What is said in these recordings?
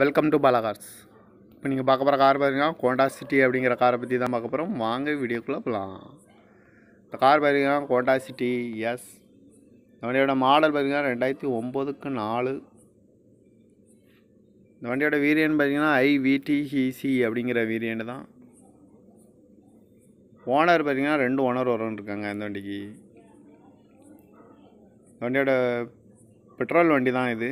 welcome to பாலாகார்ஸ் இப்போ நீங்கள் பார்க்க போகிற கார் பார்த்தீங்கன்னா கோண்டா சிட்டி அப்படிங்கிற காரை பற்றி தான் பார்க்க போகிறோம் வாங்க வீடியோக்குள்ளே போகலாம் இந்த கார் பார்த்தீங்கன்னா கோண்டா சிட்டி எஸ் இந்த வண்டியோட மாடல் பார்த்தீங்கன்னா ரெண்டாயிரத்தி ஒம்போதுக்கு நாலு இந்த வண்டியோட வீரியன் பார்த்தீங்கன்னா ஐவிடிஹிசி அப்படிங்கிற வீரியன் தான் ஓனர் பார்த்தீங்கன்னா ரெண்டு ஓனர் வரும்னு இருக்காங்க இந்த வண்டிக்கு இந்த வண்டியோட பெட்ரோல் வண்டி தான் இது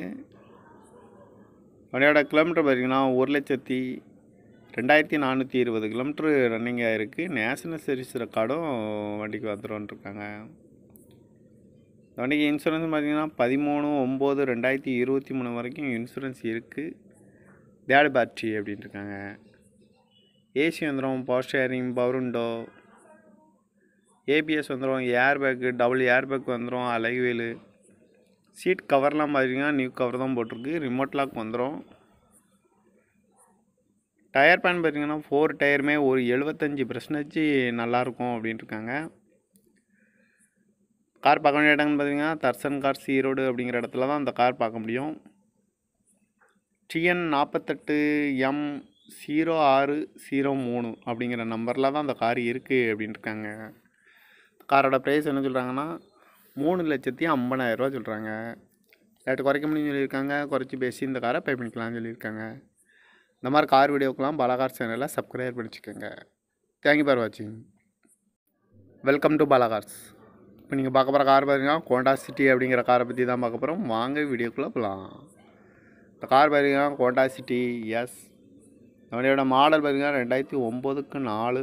அதோட கிலோமீட்டர் பார்த்திங்கன்னா ஒரு லட்சத்தி ரெண்டாயிரத்தி நானூற்றி இருபது கிலோமீட்ரு ரன்னிங்காக இருக்குது நேஷனல் சர்வீஸ் ரெக்கார்டும் வண்டிக்கு வந்துடும்ன்ட்ருக்காங்க வண்டிக்கு இன்சூரன்ஸ் பார்த்திங்கன்னா பதிமூணு ஒம்பது ரெண்டாயிரத்தி இருபத்தி மூணு வரைக்கும் இன்சூரன்ஸ் இருக்குது தேர்ட் பேட்ரி இருக்காங்க ஏசி வந்துடும் பவர் ஸ்டேரிங் பவர் ஏபிஎஸ் வந்துடும் ஏர் பேக்கு டபுள் ஏர்பேக் வந்துடும் அலைவேலு சீட் கவர்லாம் பார்த்தீங்கன்னா நியூ கவர் தான் போட்டிருக்கு ரிமோட் லாக் வந்துடும் டயர் பேன் பார்த்திங்கன்னா ஃபோர் டயருமே ஒரு எழுபத்தஞ்சி பர்சன்டேஜ் நல்லாயிருக்கும் அப்படின்ட்டுருக்காங்க கார் பார்க்க வேண்டிய இடம்னு பார்த்தீங்கன்னா தர்சன் கார் ரோடு அப்படிங்கிற இடத்துல தான் அந்த கார் பார்க்க முடியும் டிஎன் நாற்பத்தெட்டு எம் ஜீரோ ஆறு ஜீரோ மூணு அப்படிங்கிற நம்பரில் தான் அந்த கார் இருக்குது அப்படின்ட்டுருக்காங்க காரோட ப்ரைஸ் என்ன சொல்கிறாங்கன்னா மூணு லட்சத்தி ரூபா சொல்கிறாங்க லேட்டு குறைக்க முடியும்னு சொல்லியிருக்காங்க குறைச்சி பேசி இந்த காரை பே பண்ணிக்கலாம்னு சொல்லியிருக்காங்க இந்த மாதிரி கார் வீடியோக்கெலாம் பாலாகார் சேனலில் சப்ஸ்கிரைப் பண்ணிச்சுக்கோங்க தேங்க்யூ ஃபார் வாட்சிங் வெல்கம் டு பாலாகார்ஸ் இப்போ நீங்கள் பார்க்க போகிற கார் பார்த்தீங்கன்னா கோண்டா சிட்டி அப்படிங்கிற காரை பற்றி தான் பார்க்க போகிறோம் வாங்க வீடியோக்குள்ளே போகலாம் இந்த கார் பார்த்தீங்கன்னா கோண்டா சிட்டி எஸ் இந்த வண்டியோட மாடல் பார்த்திங்கன்னா ரெண்டாயிரத்தி ஒம்போதுக்கு நாலு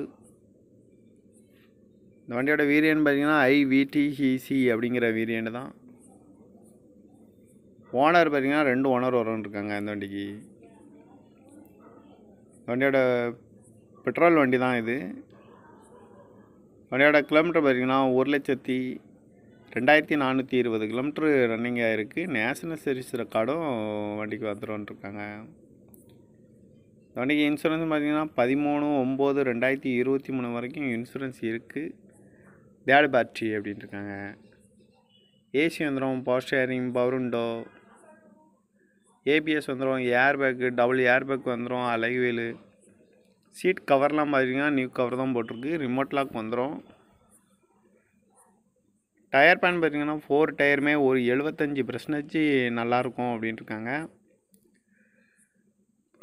இந்த வண்டியோட வீரியன் பார்த்தீங்கன்னா ஐவிடிஹிசி அப்படிங்கிற வீரியன் தான் ஓனர் பார்த்தீங்கன்னா ரெண்டு ஓனர் வரும்னு இருக்காங்க இந்த வண்டிக்கு வண்டியோட பெட்ரோல் வண்டி தான் இது வண்டியோட கிலோமீட்டர் பார்த்திங்கன்னா ஒரு லட்சத்தி ரெண்டாயிரத்தி நானூற்றி இருபது கிலோமீட்ரு ரன்னிங் ஆகிருக்கு நேஷனல் சர்வீஸ் ரெக்கார்டும் வண்டிக்கு வந்துடும் இருக்காங்க இந்த வண்டிக்கு இன்சூரன்ஸ் பார்த்திங்கன்னா பதிமூணு ஒம்பது ரெண்டாயிரத்தி இருபத்தி மூணு வரைக்கும் இன்சூரன்ஸ் இருக்குது தேர்ட் பேட்ரி இருக்காங்க ஏசி வந்துடும் பவர் ஸ்டேரிங் ஏபிஎஸ் வந்துடும் air bag double air bag வந்துடும் அலைவேலு சீட் கவர்லாம் பார்த்தீங்கன்னா நியூ கவர் தான் போட்டிருக்கு ரிமோட் லாக் வந்துடும் டயர் பேன் பார்த்திங்கன்னா ஃபோர் டயருமே ஒரு எழுபத்தஞ்சி பர்சன்டேஜ் நல்லாயிருக்கும் அப்படின்ட்டுருக்காங்க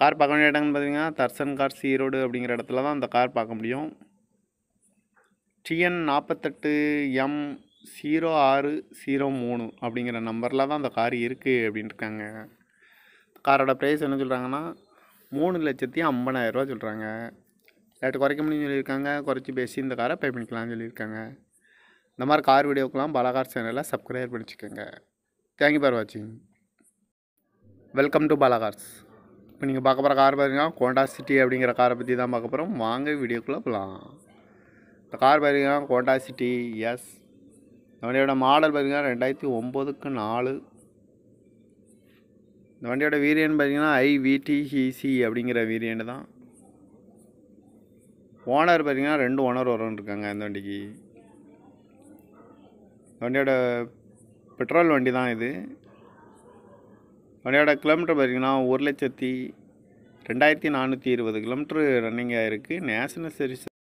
கார் பார்க்க வேண்டிய இடம்னு பார்த்தீங்கன்னா தர்சன் கார் சீரோடு அப்படிங்கிற இடத்துல தான் அந்த கார் பார்க்க முடியும் டிஎன் நாற்பத்தெட்டு எம் ஜீரோ ஆறு ஜீரோ மூணு அப்படிங்கிற நம்பரில் தான் அந்த கார் இருக்குது அப்படின்ட்டுருக்காங்க காரோட ப்ரைஸ் என்ன சொல்கிறாங்கன்னா மூணு லட்சத்தி ஐம்பதாயிரரூவா சொல்கிறாங்க ரேட்டு குறைக்க முடியும்னு சொல்லியிருக்காங்க குறைச்சி பேசி இந்த காரை பே பண்ணிக்கலாம்னு சொல்லியிருக்காங்க இந்த மாதிரி கார் வீடியோக்கெலாம் பலகார் சேனலில் சப்ஸ்கிரைப் பண்ணிச்சுக்கோங்க தேங்க்யூ ஃபார் வாட்சிங் வெல்கம் டு பாலாகார்ஸ் இப்போ நீங்கள் பார்க்க போகிற கார் பார்த்தீங்கன்னா கோண்டா சிட்டி அப்படிங்கிற காரை பற்றி தான் பார்க்க போகிறோம் வாங்க வீடியோக்குள்ளே போகலாம் இந்த கார் பார்த்திங்கன்னா கோட்டா சிட்டி எஸ் இந்த வண்டியோட மாடல் பார்த்திங்கன்னா ரெண்டாயிரத்தி ஒம்போதுக்கு நாலு இந்த வண்டியோட வீரியன் பார்த்திங்கன்னா ஐவிடிஹிசி அப்படிங்கிற வீரியன் தான் ஓனர் பார்த்திங்கன்னா ரெண்டு ஓனர் வரும்னு இருக்காங்க இந்த வண்டிக்கு இந்த வண்டியோட பெட்ரோல் வண்டி தான் இது வண்டியோட கிலோமீட்டர் பார்த்திங்கன்னா ஒரு லட்சத்தி ரெண்டாயிரத்தி நானூற்றி இருபது கிலோமீட்ரு ரன்னிங் ஆகிருக்கு நேஷனல் சர்வீஸ்